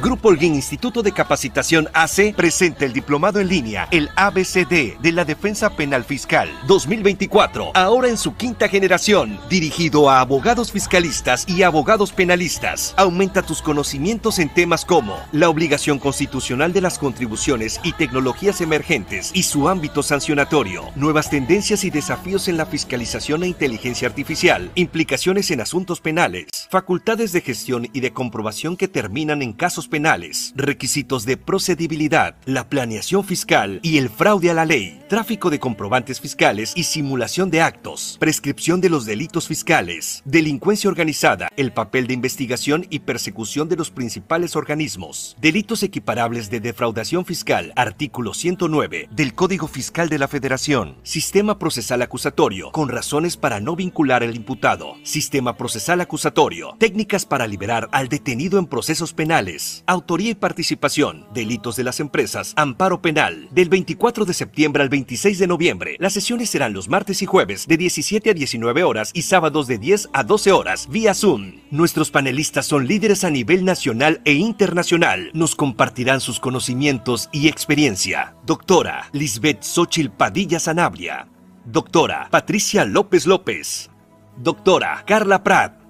Grupo Holguín Instituto de Capacitación AC presenta el diplomado en línea, el ABCD de la Defensa Penal Fiscal 2024, ahora en su quinta generación, dirigido a abogados fiscalistas y abogados penalistas. Aumenta tus conocimientos en temas como la obligación constitucional de las contribuciones y tecnologías emergentes y su ámbito sancionatorio, nuevas tendencias y desafíos en la fiscalización e inteligencia artificial, implicaciones en asuntos penales, facultades de gestión y de comprobación que terminan en casos penales, requisitos de procedibilidad, la planeación fiscal y el fraude a la ley tráfico de comprobantes fiscales y simulación de actos, prescripción de los delitos fiscales, delincuencia organizada, el papel de investigación y persecución de los principales organismos, delitos equiparables de defraudación fiscal, artículo 109 del Código Fiscal de la Federación, sistema procesal acusatorio, con razones para no vincular al imputado, sistema procesal acusatorio, técnicas para liberar al detenido en procesos penales, autoría y participación, delitos de las empresas, amparo penal, del 24 de septiembre al 26 de noviembre. Las sesiones serán los martes y jueves de 17 a 19 horas y sábados de 10 a 12 horas vía Zoom. Nuestros panelistas son líderes a nivel nacional e internacional. Nos compartirán sus conocimientos y experiencia. Doctora Lisbeth Xochil Padilla Sanabria. Doctora Patricia López López. Doctora Carla Prat.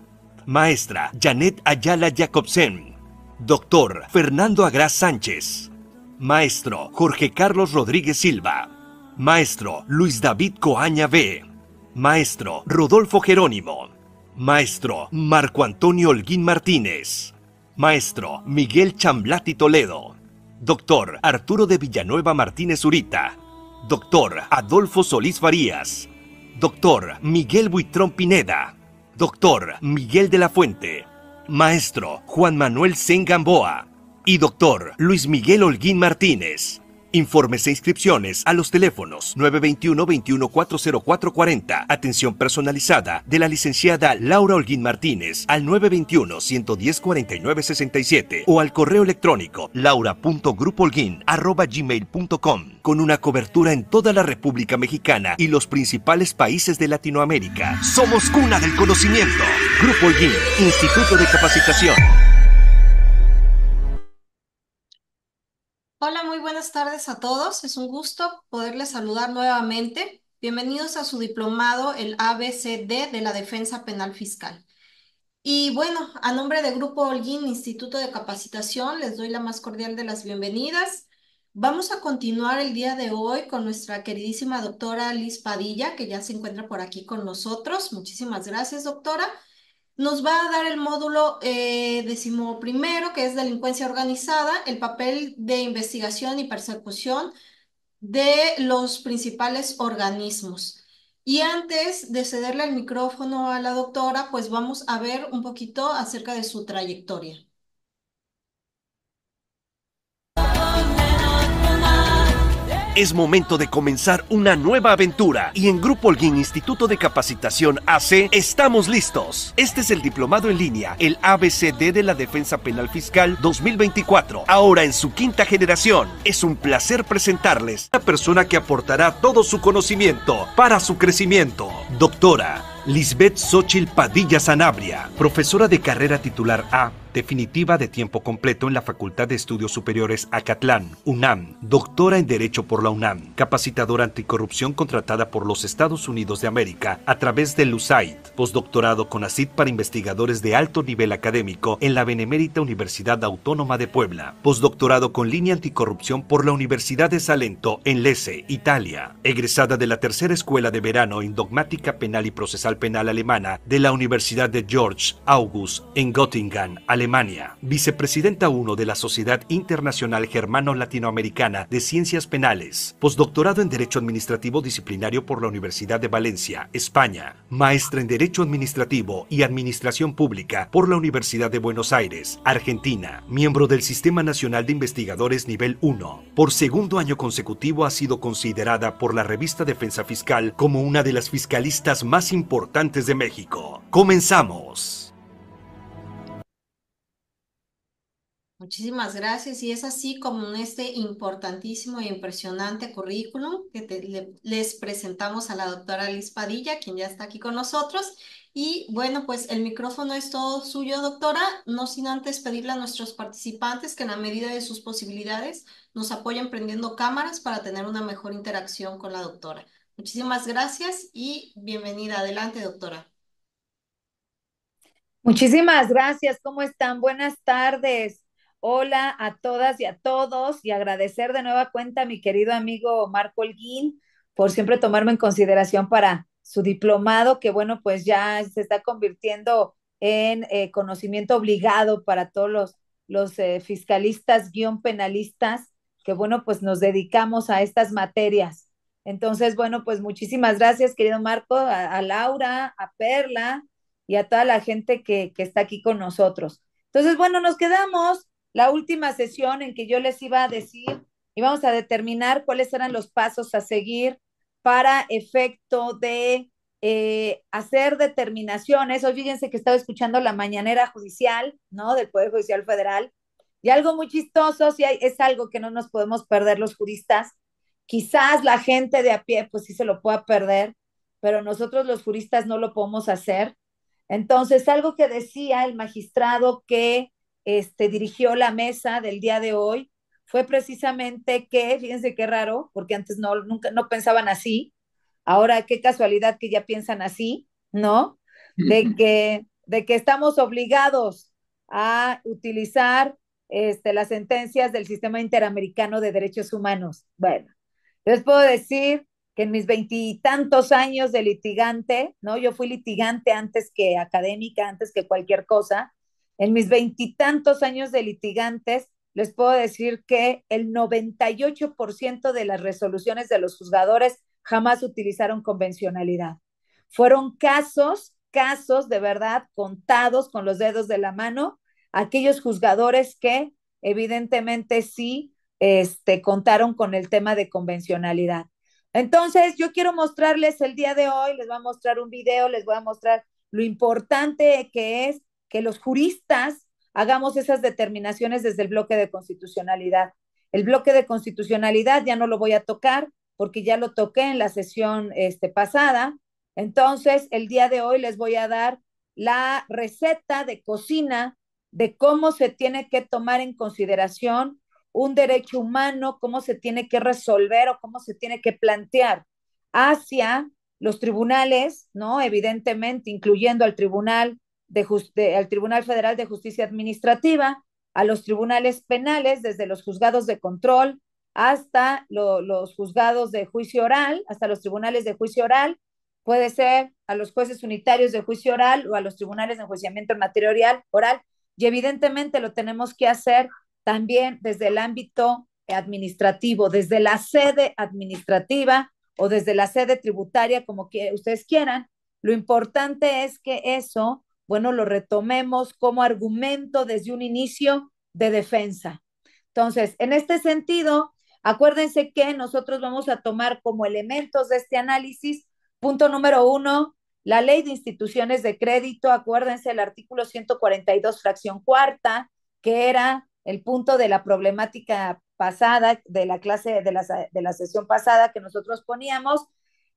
Maestra Janet Ayala Jacobsen. Doctor Fernando Agras Sánchez. Maestro Jorge Carlos Rodríguez Silva. Maestro Luis David Coaña B. Maestro Rodolfo Jerónimo. Maestro Marco Antonio Holguín Martínez. Maestro Miguel Chamblati Toledo. Doctor Arturo de Villanueva Martínez Urita. Doctor Adolfo Solís Farías. Doctor Miguel Buitrón Pineda. Doctor Miguel de la Fuente. Maestro Juan Manuel Zengamboa Gamboa. Y doctor Luis Miguel Holguín Martínez. Informes e inscripciones a los teléfonos 921-2140440. Atención personalizada de la licenciada Laura Holguín Martínez al 921-110-4967 o al correo electrónico laura.grupolguín.com con una cobertura en toda la República Mexicana y los principales países de Latinoamérica. Somos cuna del conocimiento. Grupo Holguín, Instituto de Capacitación. Hola, muy buenas tardes a todos. Es un gusto poderles saludar nuevamente. Bienvenidos a su diplomado, el ABCD de la Defensa Penal Fiscal. Y bueno, a nombre de Grupo Holguín, Instituto de Capacitación, les doy la más cordial de las bienvenidas. Vamos a continuar el día de hoy con nuestra queridísima doctora Liz Padilla, que ya se encuentra por aquí con nosotros. Muchísimas gracias, doctora nos va a dar el módulo eh, decimoprimero, que es delincuencia organizada, el papel de investigación y persecución de los principales organismos. Y antes de cederle el micrófono a la doctora, pues vamos a ver un poquito acerca de su trayectoria. Es momento de comenzar una nueva aventura y en Grupo Holguín Instituto de Capacitación AC estamos listos. Este es el diplomado en línea, el ABCD de la Defensa Penal Fiscal 2024, ahora en su quinta generación. Es un placer presentarles a la persona que aportará todo su conocimiento para su crecimiento, doctora Lisbeth Xochil Padilla Sanabria, profesora de carrera titular A definitiva de tiempo completo en la Facultad de Estudios Superiores Acatlán, UNAM, doctora en Derecho por la UNAM, capacitadora anticorrupción contratada por los Estados Unidos de América a través del LUSAID, postdoctorado con ACID para investigadores de alto nivel académico en la Benemérita Universidad Autónoma de Puebla, postdoctorado con línea anticorrupción por la Universidad de Salento en Lecce, Italia, egresada de la tercera escuela de verano en dogmática penal y procesal penal alemana de la Universidad de George August en Göttingen, Alemania Alemania, vicepresidenta 1 de la Sociedad Internacional Germano-Latinoamericana de Ciencias Penales, postdoctorado en Derecho Administrativo Disciplinario por la Universidad de Valencia, España, maestra en Derecho Administrativo y Administración Pública por la Universidad de Buenos Aires, Argentina, miembro del Sistema Nacional de Investigadores Nivel 1. Por segundo año consecutivo ha sido considerada por la revista Defensa Fiscal como una de las fiscalistas más importantes de México. Comenzamos. Muchísimas gracias. Y es así como en este importantísimo e impresionante currículum que les presentamos a la doctora Liz Padilla, quien ya está aquí con nosotros. Y bueno, pues el micrófono es todo suyo, doctora, no sin antes pedirle a nuestros participantes que en la medida de sus posibilidades nos apoyen prendiendo cámaras para tener una mejor interacción con la doctora. Muchísimas gracias y bienvenida. Adelante, doctora. Muchísimas gracias. ¿Cómo están? Buenas tardes hola a todas y a todos y agradecer de nueva cuenta a mi querido amigo Marco Holguín por siempre tomarme en consideración para su diplomado, que bueno, pues ya se está convirtiendo en eh, conocimiento obligado para todos los, los eh, fiscalistas guión penalistas, que bueno, pues nos dedicamos a estas materias. Entonces, bueno, pues muchísimas gracias, querido Marco, a, Laura, a Perla y a toda la gente que, que está aquí con nosotros. Entonces, bueno, nos quedamos la última sesión en que yo les iba a decir íbamos a determinar cuáles eran los pasos a seguir para efecto de eh, hacer determinaciones. Hoy fíjense que estaba escuchando la mañanera judicial, ¿no? Del Poder Judicial Federal. Y algo muy chistoso, si es algo que no nos podemos perder los juristas. Quizás la gente de a pie, pues sí se lo pueda perder, pero nosotros los juristas no lo podemos hacer. Entonces, algo que decía el magistrado que este, dirigió la mesa del día de hoy fue precisamente que, fíjense qué raro, porque antes no, nunca, no pensaban así, ahora qué casualidad que ya piensan así, ¿no? De que, de que estamos obligados a utilizar este, las sentencias del Sistema Interamericano de Derechos Humanos. Bueno, les puedo decir que en mis veintitantos años de litigante, ¿no? Yo fui litigante antes que académica, antes que cualquier cosa, en mis veintitantos años de litigantes, les puedo decir que el 98% de las resoluciones de los juzgadores jamás utilizaron convencionalidad. Fueron casos, casos de verdad contados con los dedos de la mano, aquellos juzgadores que evidentemente sí este, contaron con el tema de convencionalidad. Entonces, yo quiero mostrarles el día de hoy, les voy a mostrar un video, les voy a mostrar lo importante que es que los juristas hagamos esas determinaciones desde el bloque de constitucionalidad. El bloque de constitucionalidad ya no lo voy a tocar porque ya lo toqué en la sesión este, pasada. Entonces, el día de hoy les voy a dar la receta de cocina de cómo se tiene que tomar en consideración un derecho humano, cómo se tiene que resolver o cómo se tiene que plantear hacia los tribunales, ¿no? Evidentemente, incluyendo al Tribunal al Tribunal Federal de Justicia Administrativa, a los tribunales penales, desde los juzgados de control hasta los juzgados de juicio oral, hasta los tribunales de juicio oral, puede ser a los jueces unitarios de juicio oral o a los tribunales de enjuiciamiento material oral, y evidentemente lo tenemos que hacer también desde el ámbito administrativo, desde la sede administrativa o desde la sede tributaria, como que ustedes quieran. Lo importante es que eso bueno, lo retomemos como argumento desde un inicio de defensa. Entonces, en este sentido, acuérdense que nosotros vamos a tomar como elementos de este análisis, punto número uno, la ley de instituciones de crédito, acuérdense el artículo 142, fracción cuarta, que era el punto de la problemática pasada, de la clase, de la, de la sesión pasada que nosotros poníamos,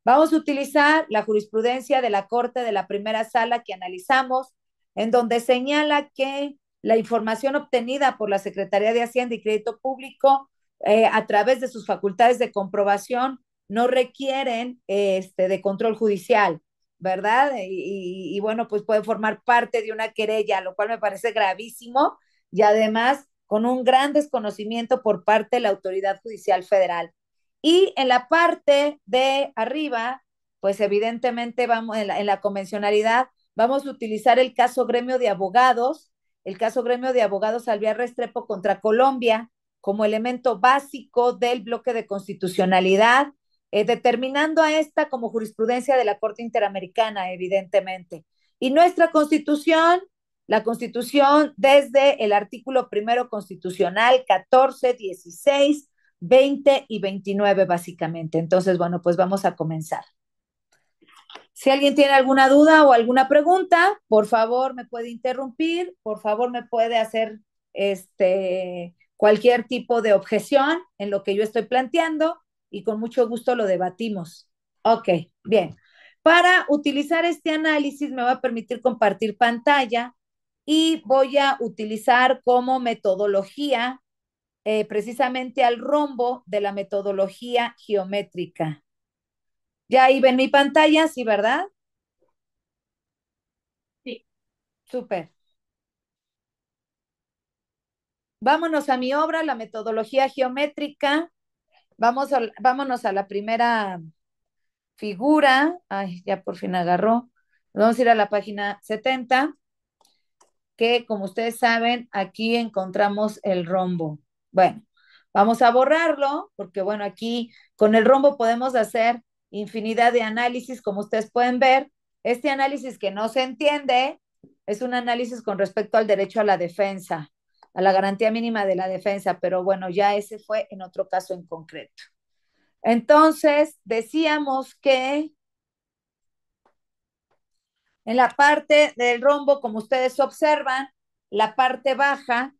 Vamos a utilizar la jurisprudencia de la Corte de la primera sala que analizamos, en donde señala que la información obtenida por la Secretaría de Hacienda y Crédito Público eh, a través de sus facultades de comprobación no requieren este, de control judicial, ¿verdad? Y, y bueno, pues puede formar parte de una querella, lo cual me parece gravísimo y además con un gran desconocimiento por parte de la autoridad judicial federal. Y en la parte de arriba, pues evidentemente vamos, en la, convencionalidad, vamos a utilizar el caso gremio de abogados, el caso gremio de abogados Alviar Restrepo contra Colombia como elemento básico del bloque de constitucionalidad, eh, determinando a esta como jurisprudencia de la Corte Interamericana, evidentemente. Y nuestra constitución, la constitución desde el artículo primero constitucional 14, 16, 20 y 29 básicamente. Entonces, bueno, pues vamos a comenzar. Si alguien tiene alguna duda o alguna pregunta, por favor me puede interrumpir, por favor me puede hacer este, cualquier tipo de objeción en lo que yo estoy planteando y con mucho gusto lo debatimos. Ok, bien. Para utilizar este análisis me va a permitir compartir pantalla y voy a utilizar como metodología eh, precisamente al rombo de la metodología geométrica. Ya ahí ven mi pantalla, ¿sí, verdad? Sí. super Vámonos a mi obra, la metodología geométrica. Vamos a, vámonos a la primera figura. Ay, ya por fin agarró. Vamos a ir a la página 70, que como ustedes saben, aquí encontramos el rombo. Bueno, vamos a borrarlo, porque bueno, aquí con el rombo podemos hacer infinidad de análisis, como ustedes pueden ver. Este análisis que no se entiende es un análisis con respecto al derecho a la defensa, a la garantía mínima de la defensa, pero bueno, ya ese fue en otro caso en concreto. Entonces, decíamos que en la parte del rombo, como ustedes observan, la parte baja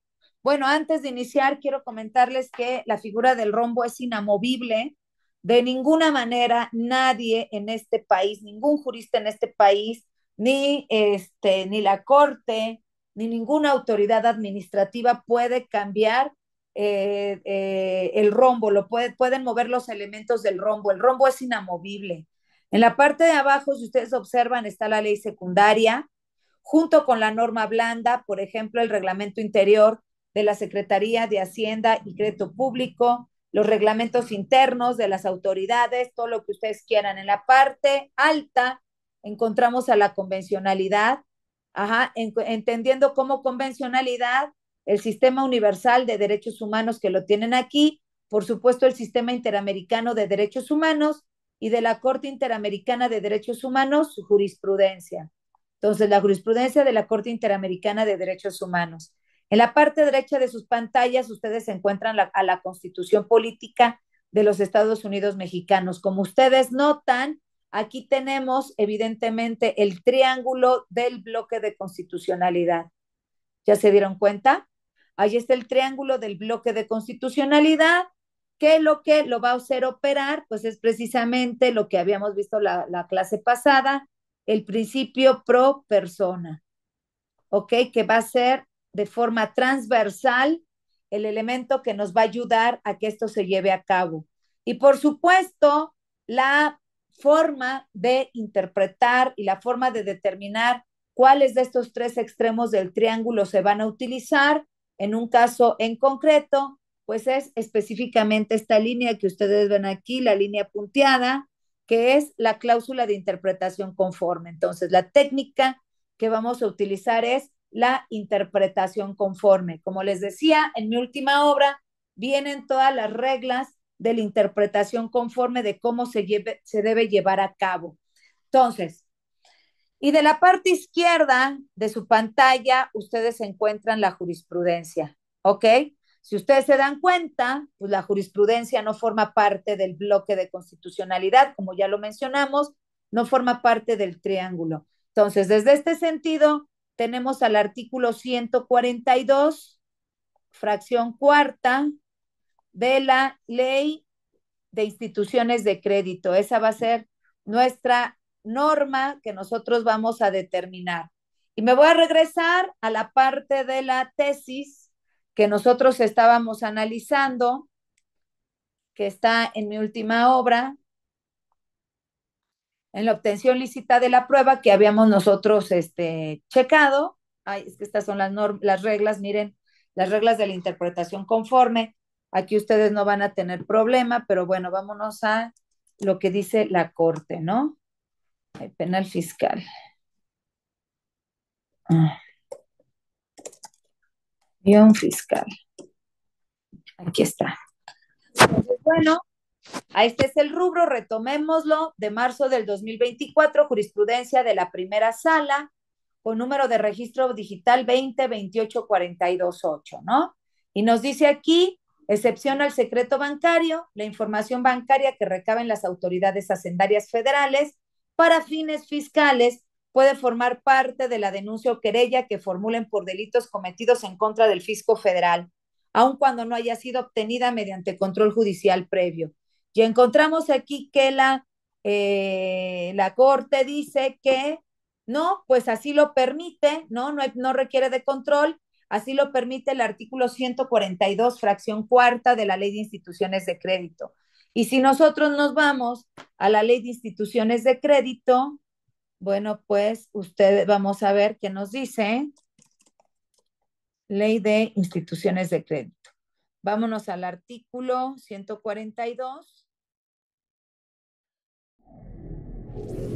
bueno, antes de iniciar, quiero comentarles que la figura del rombo es inamovible. De ninguna manera, nadie en este país, ningún jurista en este país, ni, este, ni la corte, ni ninguna autoridad administrativa puede cambiar eh, eh, el rombo, lo pueden mover los elementos del rombo. El rombo es inamovible. En la parte de abajo, si ustedes observan, está la ley secundaria, junto con la norma blanda, por ejemplo, el reglamento interior de la Secretaría de Hacienda y Crédito Público, los reglamentos internos de las autoridades, todo lo que ustedes quieran. En la parte alta encontramos a la convencionalidad, ajá, entendiendo como convencionalidad el sistema universal de derechos humanos que lo tienen aquí, por supuesto el sistema interamericano de derechos humanos y de la Corte Interamericana de Derechos Humanos, su jurisprudencia. Entonces, la jurisprudencia de la Corte Interamericana de Derechos Humanos. En la parte derecha de sus pantallas ustedes encuentran a la constitución política de los Estados Unidos mexicanos. Como ustedes notan, aquí tenemos evidentemente el triángulo del bloque de constitucionalidad. ¿Ya se dieron cuenta? Ahí está el triángulo del bloque de constitucionalidad, que lo que lo va a hacer operar, pues es precisamente lo que habíamos visto la, la clase pasada, el principio pro persona, ¿ok? Que va a ser de forma transversal el elemento que nos va a ayudar a que esto se lleve a cabo. Y por supuesto, la forma de interpretar y la forma de determinar cuáles de estos tres extremos del triángulo se van a utilizar en un caso en concreto, pues es específicamente esta línea que ustedes ven aquí, la línea punteada, que es la cláusula de interpretación conforme. Entonces, la técnica que vamos a utilizar es la interpretación conforme. Como les decía, en mi última obra vienen todas las reglas de la interpretación conforme de cómo se, debe llevar a cabo. Entonces, y de la parte izquierda de su pantalla, ustedes encuentran la jurisprudencia, ¿ok? Si ustedes se dan cuenta, pues la jurisprudencia no forma parte del bloque de constitucionalidad, como ya lo mencionamos, no forma parte del triángulo. Entonces, desde este sentido, tenemos al artículo 142, fracción cuarta de la ley de instituciones de crédito. Esa va a ser nuestra norma que nosotros vamos a determinar. Y me voy a regresar a la parte de la tesis que nosotros estábamos analizando, que está en mi última obra, en la obtención lícita de la prueba que habíamos nosotros este, checado. Ay, es que estas son las, las reglas, miren, las reglas de la interpretación conforme. Aquí ustedes no van a tener problema, pero bueno, vámonos a lo que dice la Corte, ¿no? El penal fiscal. Ah. Guión fiscal. Aquí está. bueno, a este es el rubro, retomémoslo, de marzo del 2024, jurisprudencia de la primera sala, con número de registro digital 2028428, ¿no? Y nos dice aquí, excepción al secreto bancario, la información bancaria que recaben las autoridades hacendarias federales para fines fiscales puede formar parte de la denuncia o querella que formulen por delitos cometidos en contra del fisco federal, aun cuando no haya sido obtenida mediante control judicial previo. Y encontramos aquí que la, eh, la Corte dice que no, pues así lo permite, ¿no? No, no requiere de control, así lo permite el artículo 142, fracción cuarta de la Ley de Instituciones de Crédito. Y si nosotros nos vamos a la Ley de Instituciones de Crédito, bueno, pues ustedes vamos a ver qué nos dice. Ley de Instituciones de Crédito. Vámonos al artículo 142. Thank you.